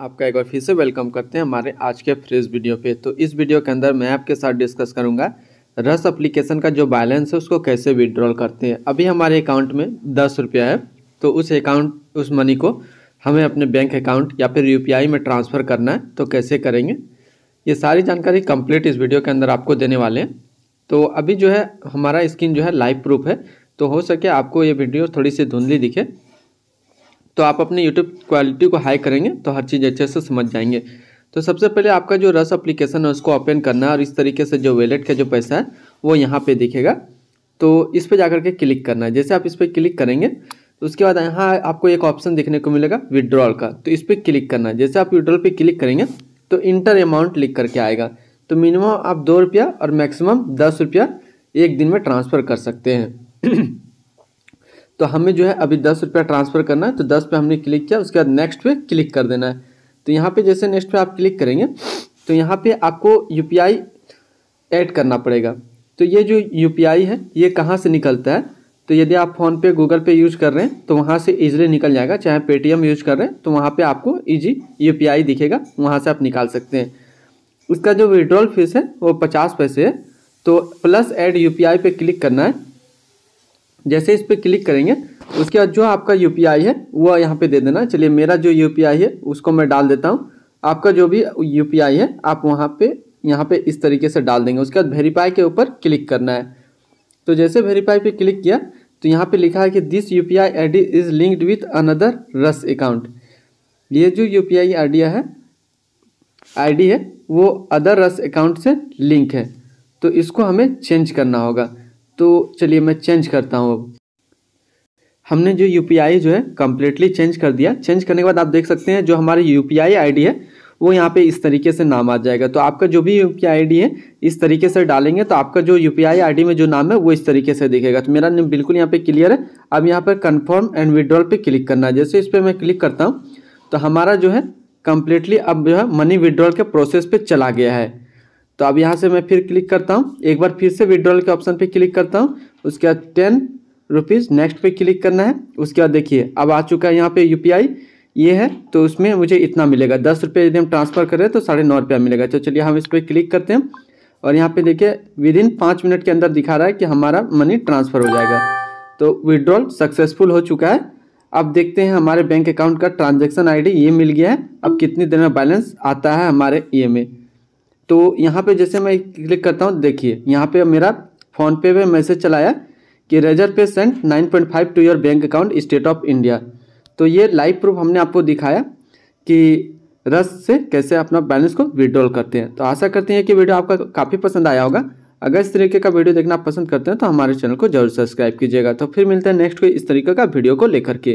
आपका एक बार फिर से वेलकम करते हैं हमारे आज के फ्रेश वीडियो पे तो इस वीडियो के अंदर मैं आपके साथ डिस्कस करूंगा रस एप्लीकेशन का जो बैलेंस है उसको कैसे विड्रॉल करते हैं अभी हमारे अकाउंट में दस रुपया है तो उस अकाउंट उस मनी को हमें अपने बैंक अकाउंट या फिर यू में ट्रांसफ़र करना है तो कैसे करेंगे ये सारी जानकारी कम्प्लीट इस वीडियो के अंदर आपको देने वाले हैं तो अभी जो है हमारा स्क्रीन जो है लाइव प्रूफ है तो हो सके आपको ये वीडियो थोड़ी सी धुंधली दिखे तो आप अपने यूट्यूब क्वालिटी को हाई करेंगे तो हर चीज़ अच्छे से समझ जाएंगे तो सबसे पहले आपका जो रस अप्लीकेशन है उसको ओपन करना है और इस तरीके से जो वैलेट का जो पैसा है वो यहाँ पे दिखेगा तो इस पर जाकर के क्लिक करना है जैसे आप इस पर क्लिक करेंगे तो उसके बाद यहाँ आपको एक ऑप्शन देखने को मिलेगा विड्रॉल का तो इस पर क्लिक करना है जैसे आप विड्रॉल पर क्लिक करेंगे तो इंटर अमाउंट लिख करके आएगा तो मिनिमम आप दो रुपया और मैक्सिमम दस रुपया एक दिन में ट्रांसफ़र कर सकते हैं तो हमें जो है अभी दस रुपया ट्रांसफ़र करना है तो दस पे हमने क्लिक किया उसके बाद नेक्स्ट पे क्लिक कर देना है तो यहाँ पे जैसे नेक्स्ट पे आप क्लिक करेंगे तो यहाँ पे आपको यू ऐड करना पड़ेगा तो ये जो यू है ये कहाँ से निकलता है तो यदि आप फ़ोनपे गूगल पे यूज़ कर रहे हैं तो वहाँ से ईजिली निकल जाएगा चाहे पेटीएम यूज़ कर रहे हैं तो वहाँ पे आपको ईजी यू दिखेगा वहाँ से आप निकाल सकते हैं उसका जो विड्रॉल फीस है वो पचास पैसे है तो प्लस एड यू पे क्लिक करना है जैसे इस पर क्लिक करेंगे उसके बाद जो आपका यू है वह यहाँ पे दे देना चलिए मेरा जो यू है उसको मैं डाल देता हूँ आपका जो भी यू है आप वहाँ पे यहाँ पे इस तरीके से डाल देंगे उसके बाद वेरीफाई के ऊपर क्लिक करना है तो जैसे वेरीफाई पे क्लिक किया तो यहाँ पे लिखा है कि this U P I I D is linked with another रस अकाउंट ये जो यू पी आई आई है आई है वो अदर रस अकाउंट से लिंक है तो इसको हमें चेंज करना होगा तो चलिए मैं चेंज करता हूँ अब हमने जो यू जो है कम्प्लीटली चेंज कर दिया चेंज करने के बाद आप देख सकते हैं जो हमारी यू पी है वो यहाँ पे इस तरीके से नाम आ जाएगा तो आपका जो भी यू पी है इस तरीके से डालेंगे तो आपका जो यू पी में जो नाम है वो इस तरीके से दिखेगा तो मेरा नेम बिल्कुल यहाँ पे क्लियर है अब यहाँ पर कन्फर्म एंड विड्रॉल पे क्लिक करना है जैसे इस पर मैं क्लिक करता हूँ तो हमारा जो है कम्प्लीटली अब जो है मनी विड्रॉल के प्रोसेस पर चला गया है तो अब यहाँ से मैं फिर क्लिक करता हूँ एक बार फिर से विड्रॉल के ऑप्शन पे क्लिक करता हूँ उसके बाद टेन रुपीज़ नेक्स्ट पे क्लिक करना है उसके बाद देखिए अब आ चुका है यहाँ पे यूपीआई ये है तो उसमें मुझे इतना मिलेगा दस रुपये यदि हम ट्रांसफ़र करें तो साढ़े नौ रुपया मिलेगा तो चलिए हम इस पर क्लिक करते हैं और यहाँ पे देखिए विद इन पाँच मिनट के अंदर दिखा रहा है कि हमारा मनी ट्रांसफ़र हो जाएगा तो विड्रॉल सक्सेसफुल हो चुका है अब देखते हैं हमारे बैंक अकाउंट का ट्रांजेक्शन आई ये मिल गया है अब कितनी देर में बैलेंस आता है हमारे ई e में तो यहाँ पे जैसे मैं क्लिक करता हूँ देखिए यहाँ पे मेरा फ़ोनपे पे मैसेज चलाया कि रेजर पे send nine point five to your bank account State of India तो ये लाइव प्रूफ हमने आपको दिखाया कि रस से कैसे अपना बैलेंस को विड्रॉल करते हैं तो आशा करते हैं कि वीडियो आपका काफ़ी पसंद आया होगा अगर इस तरीके का वीडियो देखना पसंद करते हैं तो हमारे चैनल को जरूर सब्सक्राइब कीजिएगा तो फिर मिलते हैं नेक्स्ट कोई इस तरीके का वीडियो को लेकर के